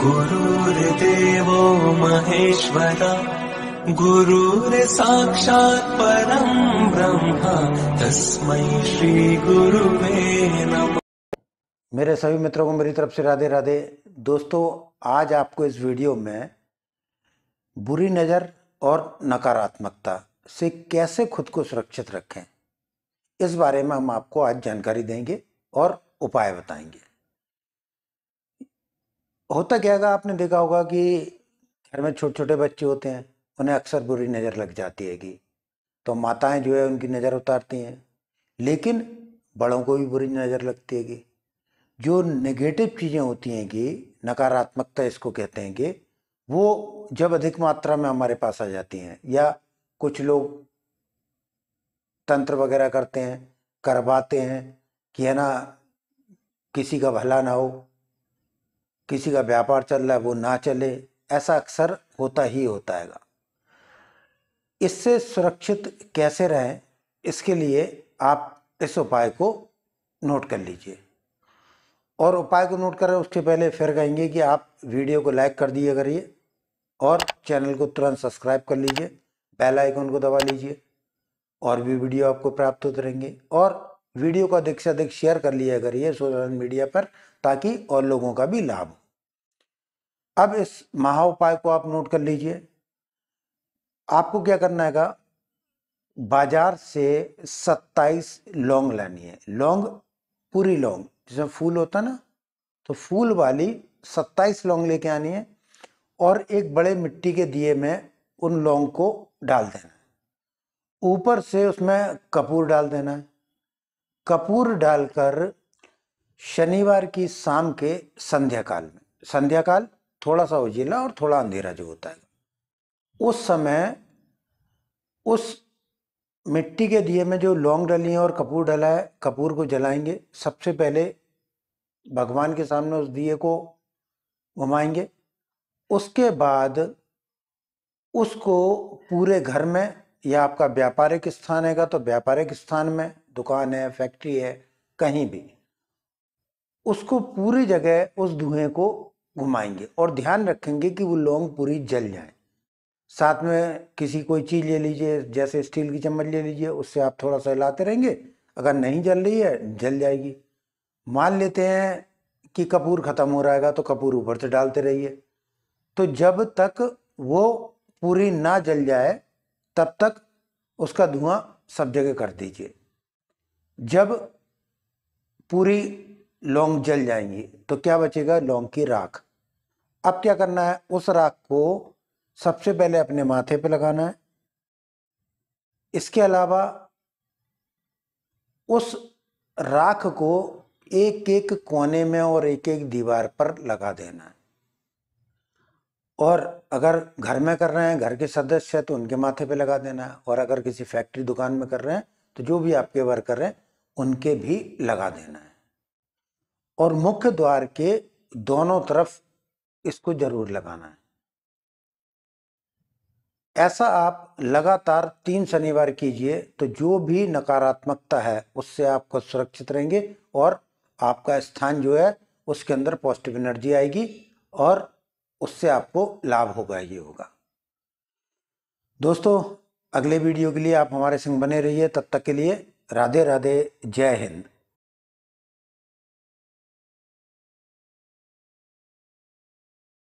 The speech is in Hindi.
गुरुर्देवो महेश्वरा गुरुर्साक्षात् ब्रह्म तस्म श्री गुरु मेरे सभी मित्रों को मेरी तरफ से राधे राधे दोस्तों आज आपको इस वीडियो में बुरी नज़र और नकारात्मकता से कैसे खुद को सुरक्षित रखें इस बारे में हम आपको आज जानकारी देंगे और उपाय बताएंगे होता क्या है आपने देखा होगा कि घर में छोटे छोटे बच्चे होते हैं उन्हें अक्सर बुरी नज़र लग जाती है कि तो माताएं जो है उनकी नज़र उतारती हैं लेकिन बड़ों को भी बुरी नज़र लगती है कि जो नेगेटिव चीज़ें होती हैं कि नकारात्मकता इसको कहते हैं कि वो जब अधिक मात्रा में हमारे पास आ जाती हैं या कुछ लोग तंत्र वगैरह करते हैं करवाते हैं कि है ना किसी का भला ना हो किसी का व्यापार चल रहा है वो ना चले ऐसा अक्सर होता ही होता है इससे सुरक्षित कैसे रहें इसके लिए आप इस उपाय को नोट कर लीजिए और उपाय को नोट करें उसके पहले फिर कहेंगे कि आप वीडियो को लाइक कर दिया करिए और चैनल को तुरंत सब्सक्राइब कर लीजिए बेल आइकन को दबा लीजिए और भी वीडियो आपको प्राप्त होते रहेंगे और वीडियो को अधिक से अधिक शेयर कर लिया करिए सोशल मीडिया पर ताकि और लोगों का भी लाभ हो अब इस महा उपाय को आप नोट कर लीजिए आपको क्या करना है बाजार से 27 लौंग लानी है लौंग पूरी लौंग जिसमें फूल होता ना तो फूल वाली 27 लौंग लेके आनी है और एक बड़े मिट्टी के दिए में उन लौंग को डाल देना है ऊपर से उसमें कपूर डाल देना है कपूर डालकर शनिवार की शाम के संध्याकाल में संध्याकाल थोड़ा सा उजीला और थोड़ा अंधेरा जो होता है उस समय उस मिट्टी के दिए में जो लौंग डली है और कपूर डला है कपूर को जलाएंगे सबसे पहले भगवान के सामने उस दिए को घुमाएंगे उसके बाद उसको पूरे घर में या आपका व्यापारिक स्थान का तो व्यापारिक स्थान में दुकान है फैक्ट्री है कहीं भी उसको पूरी जगह उस धुएं को घुमाएंगे और ध्यान रखेंगे कि वो लौंग पूरी जल जाए साथ में किसी कोई चीज़ ले लीजिए जैसे स्टील की चम्मच ले लीजिए उससे आप थोड़ा सा हिलाते रहेंगे अगर नहीं जल रही है जल जाएगी मान लेते हैं कि कपूर ख़त्म हो रहेगा तो कपूर ऊपर से डालते रहिए तो जब तक वो पूरी ना जल जाए तब तक उसका धुआं सब जगह कर दीजिए जब पूरी लौंग जल जाएंगी तो क्या बचेगा लौंग की राख अब क्या करना है उस राख को सबसे पहले अपने माथे पे लगाना है इसके अलावा उस राख को एक एक कोने में और एक एक दीवार पर लगा देना है और अगर घर में कर रहे हैं घर के सदस्य है तो उनके माथे पे लगा देना है और अगर किसी फैक्ट्री दुकान में कर रहे हैं तो जो भी आपके वर्कर हैं उनके भी लगा देना है और मुख्य द्वार के दोनों तरफ इसको जरूर लगाना है ऐसा आप लगातार तीन शनिवार कीजिए तो जो भी नकारात्मकता है उससे आपको सुरक्षित रहेंगे और आपका स्थान जो है उसके अंदर पॉजिटिव एनर्जी आएगी और उससे आपको लाभ होगा ये होगा दोस्तों अगले वीडियो के लिए आप हमारे संग बने रहिए तब तक के लिए राधे राधे जय हिंद